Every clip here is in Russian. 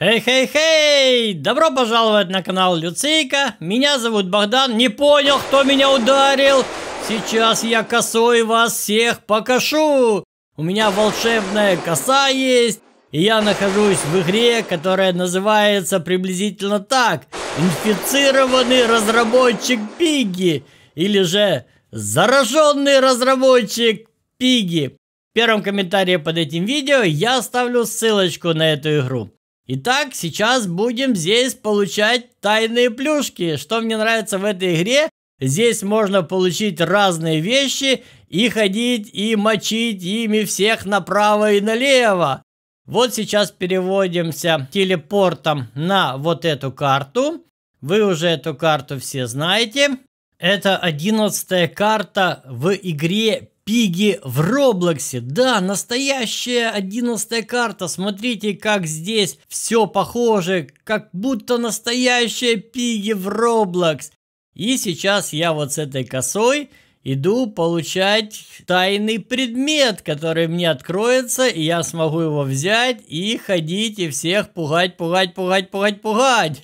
Эй, хей хей Добро пожаловать на канал Люцейка. Меня зовут Богдан. Не понял, кто меня ударил. Сейчас я косой вас всех покашу. У меня волшебная коса есть. И я нахожусь в игре, которая называется приблизительно так. Инфицированный разработчик Пиги. Или же зараженный разработчик Пиги. В первом комментарии под этим видео я оставлю ссылочку на эту игру. Итак, сейчас будем здесь получать тайные плюшки. Что мне нравится в этой игре, здесь можно получить разные вещи и ходить, и мочить ими всех направо и налево. Вот сейчас переводимся телепортом на вот эту карту. Вы уже эту карту все знаете. Это одиннадцатая карта в игре Пиги в Роблоксе. Да, настоящая одиннадцатая карта. Смотрите, как здесь все похоже, как будто настоящая пиги в Роблокс. И сейчас я вот с этой косой иду получать тайный предмет, который мне откроется, и я смогу его взять и ходить и всех пугать, пугать, пугать, пугать, пугать.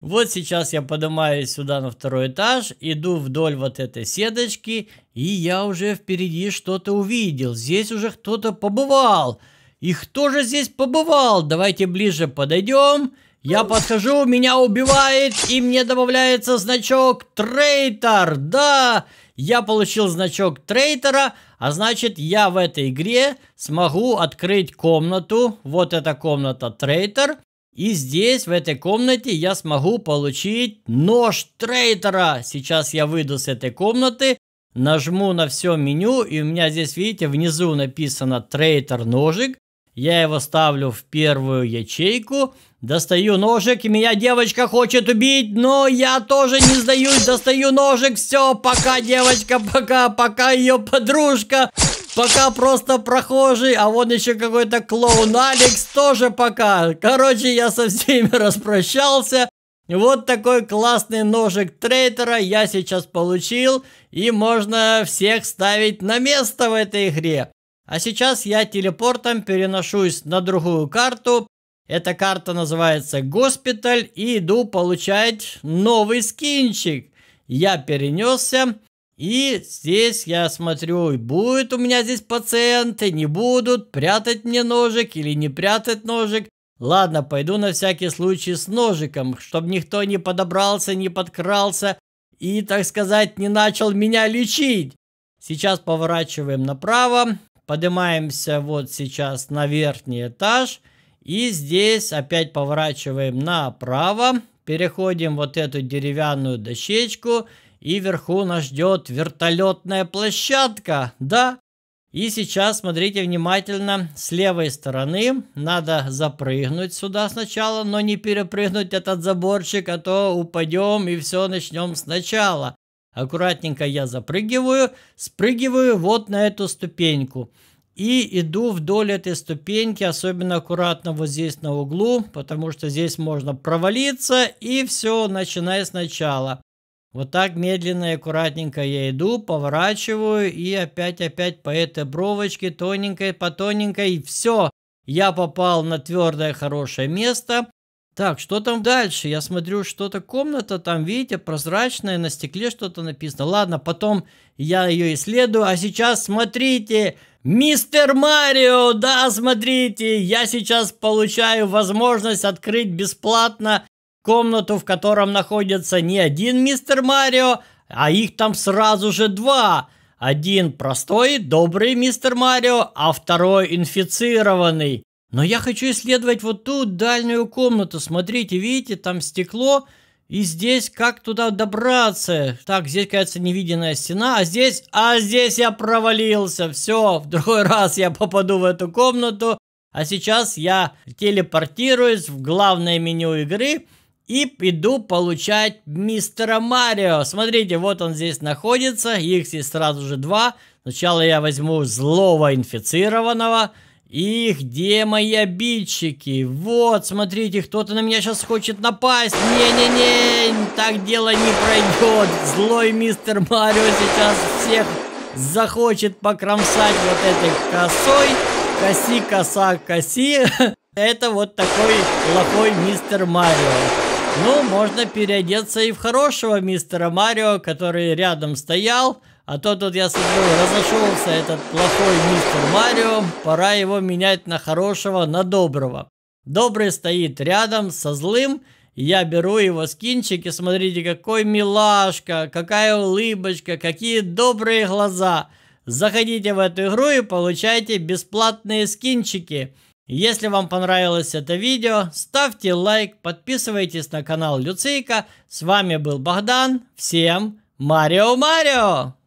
Вот сейчас я поднимаюсь сюда на второй этаж, иду вдоль вот этой сеточки, и я уже впереди что-то увидел. Здесь уже кто-то побывал. И кто же здесь побывал? Давайте ближе подойдем. Я подхожу, меня убивает, и мне добавляется значок трейтер. Да, я получил значок трейтера, а значит я в этой игре смогу открыть комнату. Вот эта комната трейтер. И здесь, в этой комнате, я смогу получить нож трейдера. Сейчас я выйду с этой комнаты, нажму на все меню, и у меня здесь, видите, внизу написано трейдер ножик. Я его ставлю в первую ячейку, достаю ножик, и меня девочка хочет убить, но я тоже не сдаюсь, достаю ножик, все, пока девочка, пока, пока ее подружка пока просто прохожий, а вон еще какой-то клоун Алекс тоже пока. Короче, я со всеми распрощался. Вот такой классный ножик трейдера я сейчас получил, и можно всех ставить на место в этой игре. А сейчас я телепортом переношусь на другую карту. Эта карта называется «Госпиталь» и иду получать новый скинчик. Я перенесся. И здесь я смотрю, будет у меня здесь пациенты, не будут, прятать мне ножик или не прятать ножик. Ладно, пойду на всякий случай с ножиком, чтобы никто не подобрался, не подкрался и, так сказать, не начал меня лечить. Сейчас поворачиваем направо, поднимаемся вот сейчас на верхний этаж и здесь опять поворачиваем направо, переходим вот эту деревянную дощечку и вверху нас ждет вертолетная площадка, да? И сейчас смотрите внимательно, с левой стороны надо запрыгнуть сюда сначала, но не перепрыгнуть этот заборчик, а то упадем и все начнем сначала. Аккуратненько я запрыгиваю, спрыгиваю вот на эту ступеньку. И иду вдоль этой ступеньки, особенно аккуратно вот здесь на углу, потому что здесь можно провалиться и все, начинай сначала. Вот так медленно и аккуратненько я иду, поворачиваю и опять-опять по этой бровочке тоненькой по тоненькой. И все, я попал на твердое хорошее место. Так, что там дальше? Я смотрю, что-то комната там, видите, прозрачная, на стекле что-то написано. Ладно, потом я ее исследую. А сейчас смотрите, мистер Марио, да, смотрите, я сейчас получаю возможность открыть бесплатно комнату, в котором находится не один мистер Марио, а их там сразу же два. Один простой, добрый мистер Марио, а второй инфицированный. Но я хочу исследовать вот ту дальнюю комнату. Смотрите, видите, там стекло. И здесь как туда добраться? Так, здесь, кажется, невидимая стена. А здесь... А здесь я провалился. Все, в другой раз я попаду в эту комнату. А сейчас я телепортируюсь в главное меню игры и иду получать мистера Марио. Смотрите, вот он здесь находится, их здесь сразу же два. Сначала я возьму злого инфицированного. И где мои обидчики? Вот, смотрите, кто-то на меня сейчас хочет напасть. Не-не-не, так дело не пройдет. Злой мистер Марио сейчас всех захочет покромсать вот этой косой. Коси, коса, коси. Это вот такой плохой мистер Марио. Ну, можно переодеться и в хорошего мистера Марио, который рядом стоял. А то тут я смотрю, разошелся этот плохой мистер Марио. Пора его менять на хорошего, на доброго. Добрый стоит рядом со злым. Я беру его скинчик и смотрите, какой милашка, какая улыбочка, какие добрые глаза. Заходите в эту игру и получайте бесплатные скинчики. Если вам понравилось это видео, ставьте лайк, подписывайтесь на канал Люцейка. С вами был Богдан. Всем Марио Марио!